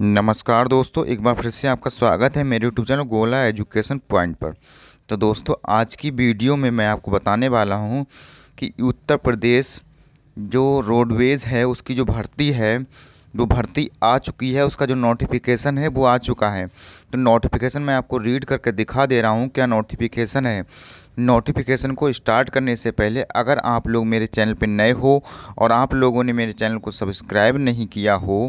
नमस्कार दोस्तों एक बार फिर से आपका स्वागत है मेरे YouTube channel Gola education point पर तो दोस्तों आज की वीडियो में मैं आपको बताने वाला हूं कि उत्तर प्रदेश जो रोडवेज़ है उसकी जो भर्ती है वो भर्ती आ चुकी है उसका जो नोटिफिकेशन है वो आ चुका है तो नोटिफिकेशन मैं आपको रीड करके दिखा दे रहा हूँ क्या नोटिफिकेशन है नोटिफिकेशन को स्टार्ट करने से पहले अगर आप लोग मेरे चैनल पर नए हो और आप लोगों ने मेरे चैनल को सब्सक्राइब नहीं किया हो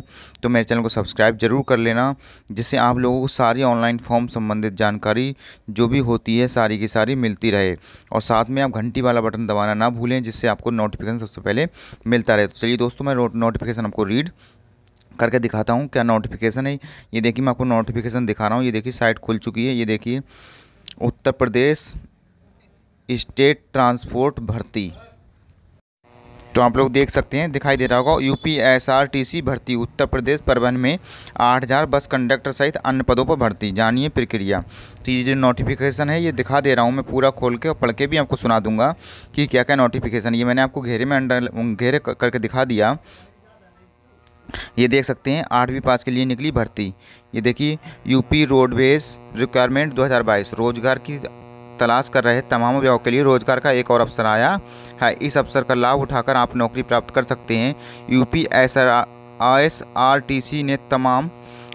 तो मेरे चैनल को सब्सक्राइब ज़रूर कर लेना जिससे आप लोगों को सारी ऑनलाइन फॉर्म संबंधित जानकारी जो भी होती है सारी की सारी मिलती रहे और साथ में आप घंटी वाला बटन दबाना ना भूलें जिससे आपको नोटिफिकेशन सबसे पहले मिलता रहे तो चलिए दोस्तों मैं नोटिफिकेशन आपको रीड करके दिखाता हूँ क्या नोटिफिकेशन है ये देखिए मैं आपको नोटिफिकेशन दिखा रहा हूँ ये देखिए साइट खुल चुकी है ये देखिए उत्तर प्रदेश स्टेट ट्रांसपोर्ट भर्ती तो आप लोग देख सकते हैं दिखाई दे रहा होगा U P S R T C भर्ती उत्तर प्रदेश परिवहन में आठ हज़ार बस कंडक्टर सहित अन्य पदों पर भर्ती जानिए प्रक्रिया तो ये जो नोटिफिकेशन है ये दिखा दे रहा हूँ मैं पूरा खोल के और पढ़ के भी आपको सुना दूंगा कि क्या क्या नोटिफिकेशन ये मैंने आपको घेरे में अंडर घेरे करके दिखा दिया ये देख सकते हैं आठवीं पास के लिए निकली भर्ती ये देखिए यूपी रोडवेज रिक्वायरमेंट 2022 रोजगार की तलाश कर रहे तमाम युवाओं के लिए रोजगार का एक और अवसर आया है इस अवसर का लाभ उठाकर आप नौकरी प्राप्त कर सकते हैं UP S R T C ने तमाम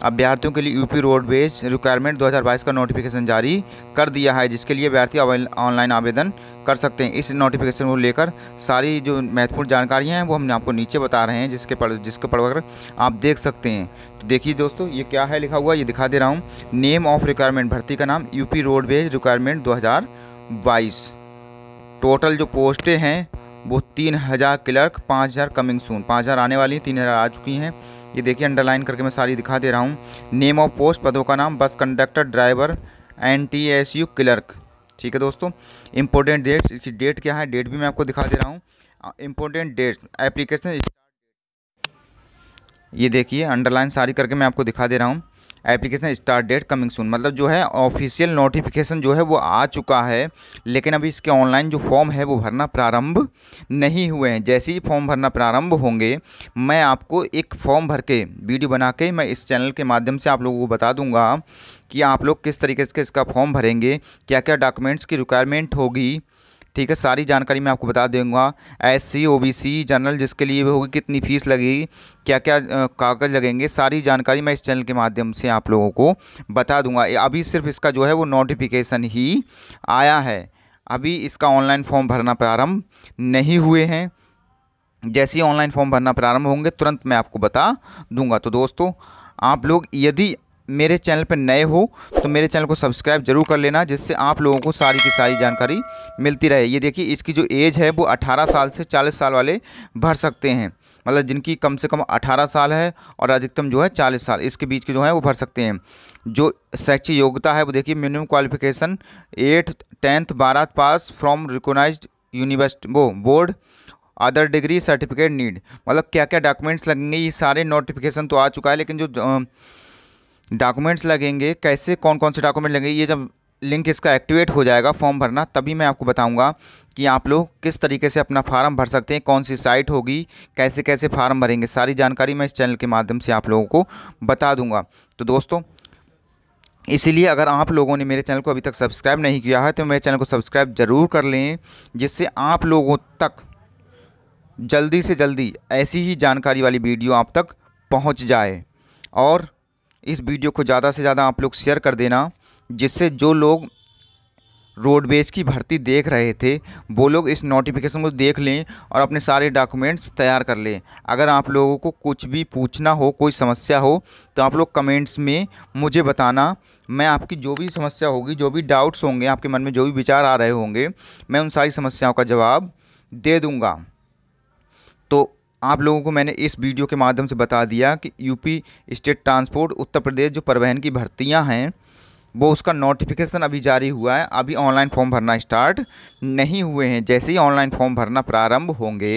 अभ्यर्थियों के लिए यूपी रोडवेज रिक्वायरमेंट 2022 का नोटिफिकेशन जारी कर दिया है जिसके लिए अभ्यर्थी ऑनलाइन आवेदन कर सकते हैं इस नोटिफिकेशन को लेकर सारी जो महत्वपूर्ण जानकारियाँ हैं वो हम आपको नीचे बता रहे हैं जिसके पढ़ जिसको पढ़कर आप देख सकते हैं तो देखिए दोस्तों ये क्या है लिखा हुआ ये दिखा दे रहा हूँ नेम ऑफ रिक्वायरमेंट भर्ती का नाम यूपी रोडवेज रिक्वायरमेंट दो टोटल जो पोस्टें हैं वो तीन हज़ार क्लर्क पाँच हज़ार कमिंग सून पाँच हज़ार आने वाली हैं तीन हज़ार आ चुकी हैं ये देखिए अंडरलाइन करके मैं सारी दिखा दे रहा हूँ नेम ऑफ पोस्ट पदों का नाम bus conductor driver N T S U clerk ठीक है दोस्तों इंपॉर्टेंट डेट्स इसकी डेट क्या है डेट भी मैं आपको दिखा दे रहा हूँ इंपॉर्टेंट डेट्स एप्लीकेशन ये देखिए अंडरलाइन सारी करके मैं आपको दिखा दे रहा हूँ application start date coming soon मतलब जो है ऑफिशियल नोटिफिकेशन जो है वो आ चुका है लेकिन अभी इसके ऑनलाइन जो फॉर्म है वो भरना प्रारंभ नहीं हुए हैं जैसे ही फॉर्म भरना प्रारंभ होंगे मैं आपको एक फॉर्म भर के वीडियो बना के मैं इस चैनल के माध्यम से आप लोगों को बता दूंगा कि आप लोग किस तरीके से इसका फॉर्म भरेंगे क्या क्या डॉक्यूमेंट्स की रिक्वायरमेंट होगी ठीक है सारी जानकारी मैं आपको बता दूंगा S C O B C general जिसके लिए भी होगी कितनी फ़ीस लगेगी क्या क्या कागज़ लगेंगे सारी जानकारी मैं इस चैनल के माध्यम से आप लोगों को बता दूंगा अभी सिर्फ इसका जो है वो नोटिफिकेशन ही आया है अभी इसका ऑनलाइन फॉर्म भरना प्रारंभ नहीं हुए हैं जैसे ही ऑनलाइन फॉर्म भरना प्रारंभ होंगे तुरंत मैं आपको बता दूंगा तो दोस्तों आप लोग यदि मेरे चैनल पर नए हो तो मेरे चैनल को सब्सक्राइब जरूर कर लेना जिससे आप लोगों को सारी की सारी जानकारी मिलती रहे ये देखिए इसकी जो एज है वो 18 साल से 40 साल वाले भर सकते हैं मतलब जिनकी कम से कम 18 साल है और अधिकतम जो है 40 साल इसके बीच के जो है वो भर सकते हैं जो शैक्षिक योग्यता है वो देखिए मिनिमम क्वालिफिकेशन एट्थ टेंथ बारह पास फ्रॉम रिकोनाइज यूनिवर्सिटी वो board other degree certificate need मतलब क्या क्या डॉक्यूमेंट्स लगेंगे ये सारे नोटिफिकेशन तो आ चुका है लेकिन जो, जो डॉक्यूमेंट्स लगेंगे कैसे कौन कौन से डॉक्यूमेंट लगेंगे ये जब लिंक इसका एक्टिवेट हो जाएगा फॉर्म भरना तभी मैं आपको बताऊंगा कि आप लोग किस तरीके से अपना फार्म भर सकते हैं कौन सी साइट होगी कैसे कैसे फार्म भरेंगे सारी जानकारी मैं इस चैनल के माध्यम से आप लोगों को बता दूंगा तो दोस्तों इसीलिए अगर आप लोगों ने मेरे चैनल को अभी तक सब्सक्राइब नहीं किया है तो मेरे चैनल को सब्सक्राइब ज़रूर कर लें जिससे आप लोगों तक जल्दी से जल्दी ऐसी ही जानकारी वाली वीडियो आप तक पहुँच जाए और इस वीडियो को ज़्यादा से ज़्यादा आप लोग शेयर कर देना जिससे जो लोग रोडवेज की भर्ती देख रहे थे वो लोग इस नोटिफिकेशन को देख लें और अपने सारे डॉक्यूमेंट्स तैयार कर लें अगर आप लोगों को कुछ भी पूछना हो कोई समस्या हो तो आप लोग कमेंट्स में मुझे बताना मैं आपकी जो भी समस्या होगी जो भी डाउट्स होंगे आपके मन में जो भी विचार आ रहे होंगे मैं उन सारी समस्याओं का जवाब दे दूँगा तो आप लोगों को मैंने इस वीडियो के माध्यम से बता दिया कि UP state transport Uttar Pradesh जो परिवहन की भर्तियां हैं वो उसका नोटिफिकेशन अभी जारी हुआ है अभी ऑनलाइन फॉर्म भरना स्टार्ट नहीं हुए हैं जैसे ही ऑनलाइन फॉर्म भरना प्रारंभ होंगे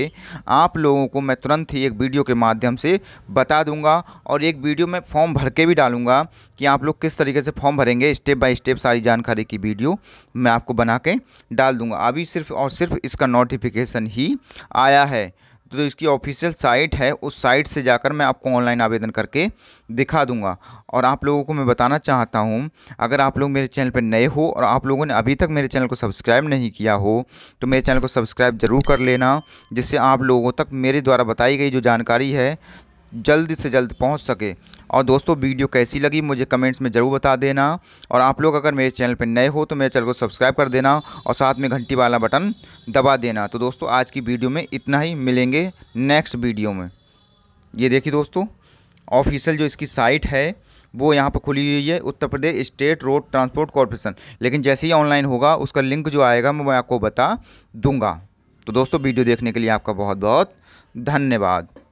आप लोगों को मैं तुरंत ही एक वीडियो के माध्यम से बता दूंगा और एक वीडियो में फॉर्म भर के भी डालूंगा कि आप लोग किस तरीके से फॉर्म भरेंगे स्टेप बाय स्टेप सारी जानकारी की वीडियो मैं आपको बना के डाल दूँगा अभी सिर्फ और सिर्फ इसका नोटिफिकेशन ही आया है तो, तो इसकी ऑफिशियल साइट है उस साइट से जाकर मैं आपको ऑनलाइन आवेदन करके दिखा दूंगा और आप लोगों को मैं बताना चाहता हूँ अगर आप लोग मेरे चैनल पर नए हो और आप लोगों ने अभी तक मेरे चैनल को सब्सक्राइब नहीं किया हो तो मेरे चैनल को सब्सक्राइब ज़रूर कर लेना जिससे आप लोगों तक मेरे द्वारा बताई गई जो जानकारी है जल्द से जल्द पहुंच सके और दोस्तों वीडियो कैसी लगी मुझे कमेंट्स में ज़रूर बता देना और आप लोग अगर मेरे चैनल पर नए हो तो मेरे चैनल को सब्सक्राइब कर देना और साथ में घंटी वाला बटन दबा देना तो दोस्तों आज की वीडियो में इतना ही मिलेंगे नेक्स्ट वीडियो में ये देखिए दोस्तों ऑफिशियल जो इसकी साइट है वो यहाँ पर खुली हुई है Uttar Pradesh state road transport corporation लेकिन जैसे ही ऑनलाइन होगा उसका लिंक जो आएगा मैं आपको बता दूंगा तो दोस्तों वीडियो देखने के लिए आपका बहुत बहुत धन्यवाद